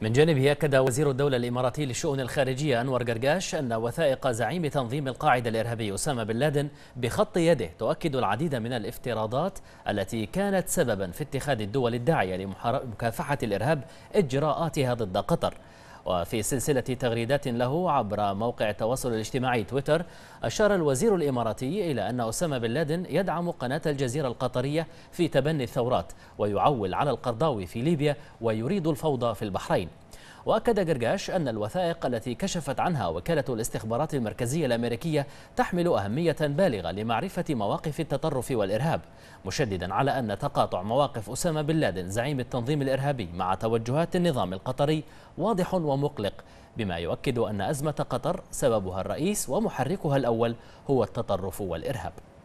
من جانبه أكد وزير الدولة الإماراتي للشؤون الخارجية أنور قرقاش أن وثائق زعيم تنظيم القاعدة الإرهابي أسامة بن لادن بخط يده تؤكد العديد من الافتراضات التي كانت سببا في اتخاذ الدول الداعية لمكافحة الإرهاب إجراءاتها ضد قطر وفي سلسلة تغريدات له عبر موقع التواصل الاجتماعي تويتر أشار الوزير الإماراتي إلى أن أسامة بن لادن يدعم قناة الجزيرة القطرية في تبني الثورات ويعول على القرضاوي في ليبيا ويريد الفوضى في البحرين وأكد جرجاش أن الوثائق التي كشفت عنها وكالة الاستخبارات المركزية الأمريكية تحمل أهمية بالغة لمعرفة مواقف التطرف والإرهاب مشددا على أن تقاطع مواقف أسامة بن لادن زعيم التنظيم الإرهابي مع توجهات النظام القطري واضح ومقلق بما يؤكد أن أزمة قطر سببها الرئيس ومحركها الأول هو التطرف والإرهاب